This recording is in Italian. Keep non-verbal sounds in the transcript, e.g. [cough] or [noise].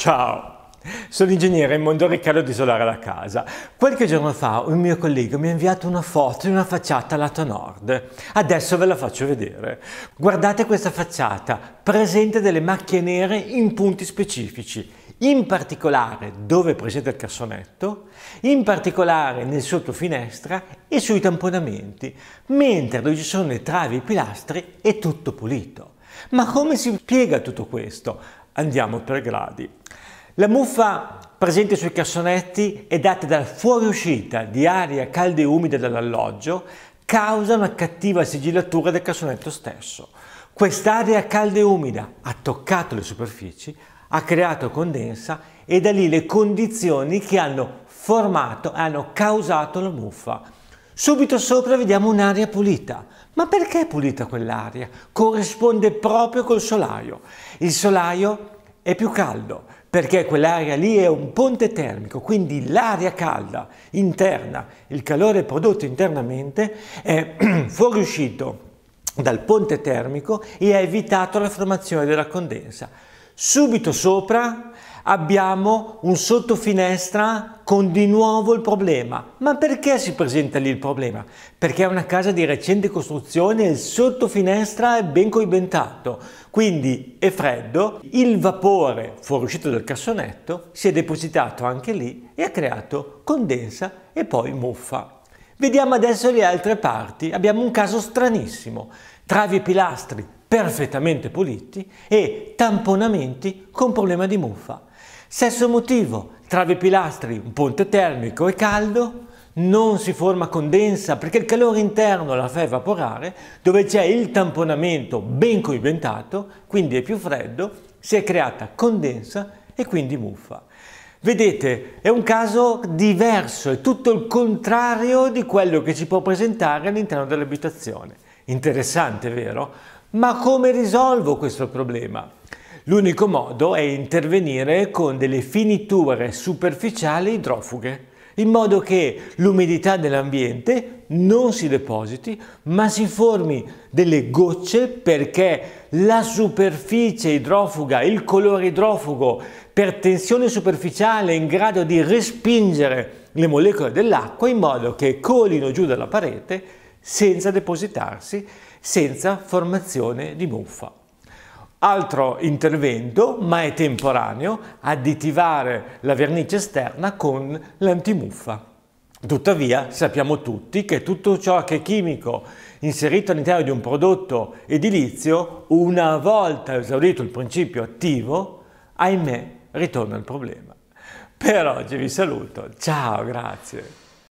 Ciao! Sono ingegnere e Raimondo Riccardo di Solare alla Casa. Qualche giorno fa un mio collega mi ha inviato una foto di una facciata lato nord. Adesso ve la faccio vedere. Guardate questa facciata, presente delle macchie nere in punti specifici, in particolare dove è presente il cassonetto, in particolare nel sottofinestra e sui tamponamenti, mentre dove ci sono le travi e i pilastri è tutto pulito. Ma come si spiega tutto questo? andiamo per gradi. La muffa presente sui cassonetti è data dalla fuoriuscita di aria calda e umida dall'alloggio causa una cattiva sigillatura del cassonetto stesso. Quest'aria calda e umida ha toccato le superfici, ha creato condensa e da lì le condizioni che hanno formato e hanno causato la muffa. Subito sopra vediamo un'aria pulita. Ma perché è pulita quell'aria? Corrisponde proprio col solaio. Il solaio è più caldo perché quell'aria lì è un ponte termico, quindi l'aria calda interna, il calore prodotto internamente è [clears throat] fuoriuscito dal ponte termico e ha evitato la formazione della condensa. Subito sopra abbiamo un sottofinestra con di nuovo il problema. Ma perché si presenta lì il problema? Perché è una casa di recente costruzione e il sottofinestra è ben coibentato, quindi è freddo, il vapore fuoriuscito dal cassonetto si è depositato anche lì e ha creato condensa e poi muffa. Vediamo adesso le altre parti. Abbiamo un caso stranissimo. Travi e pilastri perfettamente puliti e tamponamenti con problema di muffa. Stesso motivo, tra i pilastri un ponte termico e caldo, non si forma condensa perché il calore interno la fa evaporare, dove c'è il tamponamento ben coibentato, quindi è più freddo, si è creata condensa e quindi muffa. Vedete, è un caso diverso, è tutto il contrario di quello che ci può presentare all'interno dell'abitazione. Interessante, vero? Ma come risolvo questo problema? L'unico modo è intervenire con delle finiture superficiali idrofughe, in modo che l'umidità dell'ambiente non si depositi, ma si formi delle gocce perché la superficie idrofuga, il colore idrofugo, per tensione superficiale è in grado di respingere le molecole dell'acqua in modo che colino giù dalla parete senza depositarsi, senza formazione di muffa. Altro intervento, ma è temporaneo, additivare la vernice esterna con l'antimuffa. Tuttavia sappiamo tutti che tutto ciò che è chimico inserito all'interno di un prodotto edilizio, una volta esaurito il principio attivo, ahimè ritorna il problema. Per oggi vi saluto, ciao, grazie.